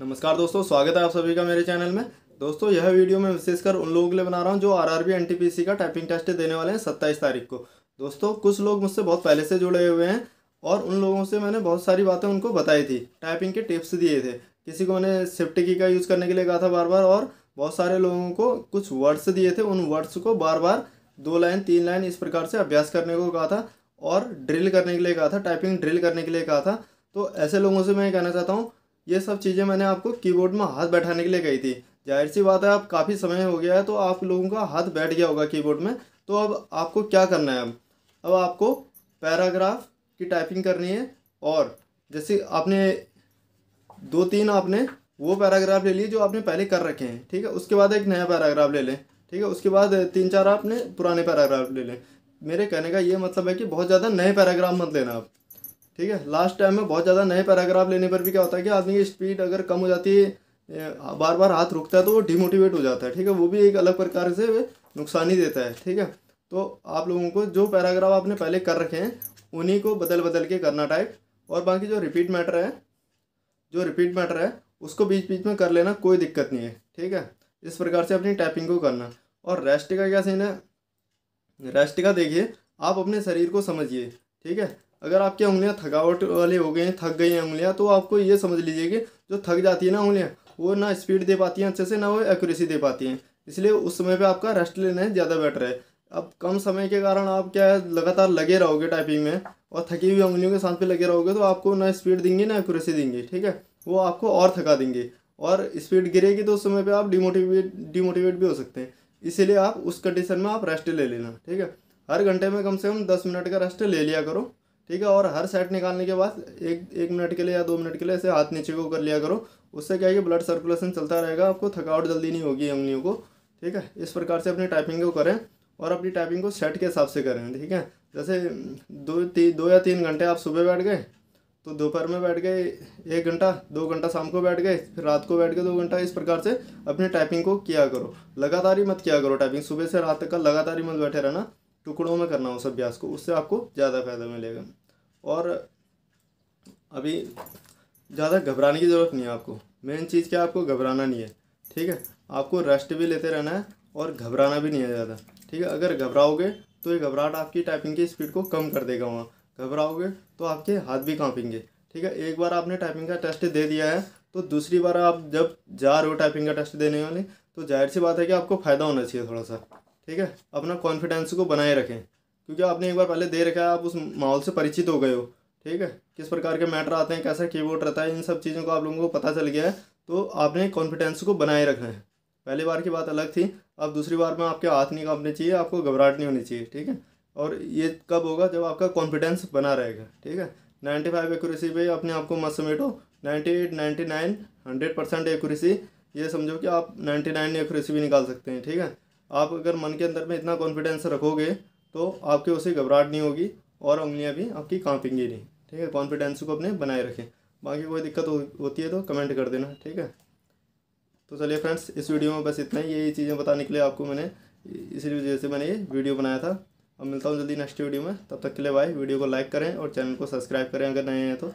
नमस्कार दोस्तों स्वागत है आप सभी का मेरे चैनल में दोस्तों यह वीडियो मैं विशेषकर उन लोगों के लिए बना रहा हूँ जो आर आर एनटीपीसी का टाइपिंग टेस्ट देने वाले हैं सत्ताईस तारीख को दोस्तों कुछ लोग मुझसे बहुत पहले से जुड़े हुए हैं और उन लोगों से मैंने बहुत सारी बातें उनको बताई थी टाइपिंग के टिप्स दिए थे किसी को मैंने शिफ्ट की का यूज़ करने के लिए कहा था बार बार और बहुत सारे लोगों को कुछ वर्ड्स दिए थे उन वर्ड्स को बार बार दो लाइन तीन लाइन इस प्रकार से अभ्यास करने को कहा था और ड्रिल करने के लिए कहा था टाइपिंग ड्रिल करने के लिए कहा था तो ऐसे लोगों से मैं कहना चाहता हूँ ये सब चीज़ें मैंने आपको कीबोर्ड में हाथ बैठाने के लिए कही थी जाहिर सी बात है आप काफ़ी समय हो गया है तो आप लोगों का हाथ बैठ गया होगा कीबोर्ड में तो अब आपको क्या करना है अब अब आपको पैराग्राफ की टाइपिंग करनी है और जैसे आपने दो तीन आपने वो पैराग्राफ ले लिए जो आपने पहले कर रखे हैं ठीक है उसके बाद एक नया पैराग्राफ ले लें ठीक है उसके बाद तीन चार आपने पुराने पैराग्राफ ले लें मेरे कहने का ये मतलब है कि बहुत ज़्यादा नए पैराग्राफ मत लेना आप ठीक है लास्ट टाइम में बहुत ज़्यादा नए पैराग्राफ लेने पर भी क्या होता है कि आदमी की स्पीड अगर कम हो जाती है बार बार हाथ रुकता है तो वो डिमोटिवेट हो जाता है ठीक है वो भी एक अलग प्रकार से नुकसान ही देता है ठीक है तो आप लोगों को जो पैराग्राफ आपने पहले कर रखे हैं उन्हीं को बदल बदल के करना टाइप और बाकी जो रिपीट मैटर है जो रिपीट मैटर है उसको बीच बीच में कर लेना कोई दिक्कत नहीं है ठीक है इस प्रकार से अपनी टाइपिंग को करना और रेस्ट का क्या सीन है रेस्ट का देखिए आप अपने शरीर को समझिए ठीक है अगर आपकी उंगलियां थकावट वाली हो गई हैं थक गई हैं उंगलियां तो आपको ये समझ लीजिए कि जो थक जाती है ना उंगलियां वो ना स्पीड दे पाती हैं अच्छे से ना वो एक्यूरेसी दे पाती हैं इसलिए उस समय पे आपका रेस्ट लेना है ज़्यादा बेटर है अब कम समय के कारण आप क्या है लगातार लगे रहोगे टाइपिंग में और थकी हुई उंगलियों के साथ पे लगे रहोगे तो आपको ना स्पीड देंगे ना एक्यूरेसी देंगे ठीक है वो आपको और थका देंगे और स्पीड गिरेगी तो उस समय पर आप डिमोटिवेट डिमोटिवेट भी हो सकते हैं इसीलिए आप उस कंडीशन में आप रेस्ट ले लेना ठीक है हर घंटे में कम से कम दस मिनट का रेस्ट ले लिया करो ठीक है और हर सेट निकालने के बाद एक एक मिनट के लिए या दो मिनट के लिए ऐसे हाथ नीचे को कर लिया करो उससे क्या है कि ब्लड सर्कुलेशन चलता रहेगा आपको थकावट जल्दी नहीं होगी उंगलियों को ठीक है इस प्रकार से अपनी टाइपिंग को करें और अपनी टाइपिंग को सेट के हिसाब से करें ठीक है जैसे दो ती, दो या तीन घंटे आप सुबह बैठ गए तो दोपहर में बैठ गए एक घंटा दो घंटा शाम को बैठ गए फिर रात को बैठ गए दो घंटा इस प्रकार से अपनी टाइपिंग को किया करो लगातार ही मत किया करो टाइपिंग सुबह से रात तक का लगातार ही मत बैठे रहना टुकड़ों में करना उस अभ्यास को उससे आपको ज़्यादा फायदा मिलेगा और अभी ज़्यादा घबराने की ज़रूरत नहीं है आपको मेन चीज़ क्या आपको घबराना नहीं है ठीक है आपको रेस्ट भी लेते रहना है और घबराना भी नहीं है ज़्यादा ठीक है अगर घबराओगे तो ये घबराहट आपकी टाइपिंग की स्पीड को कम कर देगा वहाँ घबराओगे तो आपके हाथ भी काँपेंगे ठीक है एक बार आपने टाइपिंग का टेस्ट दे दिया है तो दूसरी बार आप जब जा रहे हो टाइपिंग का टेस्ट देने वाले तो जाहिर सी बात है कि आपको फ़ायदा होना चाहिए थोड़ा सा ठीक है अपना कॉन्फिडेंस को बनाए रखें क्योंकि आपने एक बार पहले दे रखा है आप उस माहौल से परिचित हो गए हो ठीक है किस प्रकार के मैटर आते हैं कैसा कीबोर्ड रहता है इन सब चीज़ों को आप लोगों को पता चल गया है तो आपने कॉन्फिडेंस को बनाए रखना है पहली बार की बात अलग थी अब दूसरी बार में आपके हाथ नहीं कांपने चाहिए आपको घबराहट नहीं होनी चाहिए ठीक है और ये कब होगा जब आपका कॉन्फिडेंस बना रहेगा ठीक है नाइन्टी फाइव एक्यूरेसी पर अपने आप को मत समेटो ninety eight ninety nine hundred percent accuracy ये समझो कि आप नाइन्टी नाइन एक्यूरेसी भी निकाल सकते हैं ठीक है आप अगर मन के अंदर में इतना कॉन्फिडेंस रखोगे तो आपकी उसे घबराहट नहीं होगी और उंगलियाँ भी आपकी कांपेंगी नहीं ठीक है कॉन्फिडेंस को अपने बनाए रखें बाकी कोई दिक्कत हो, होती है तो कमेंट कर देना ठीक है तो चलिए फ्रेंड्स इस वीडियो में बस इतना ही यही चीज़ें बताने के लिए आपको मैंने इसी वजह से मैंने ये वीडियो बनाया था अब मिलता हूँ जल्दी नेक्स्ट वीडियो में तब तक के लिए बाय वीडियो को लाइक करें और चैनल को सब्सक्राइब करें अगर नए हैं तो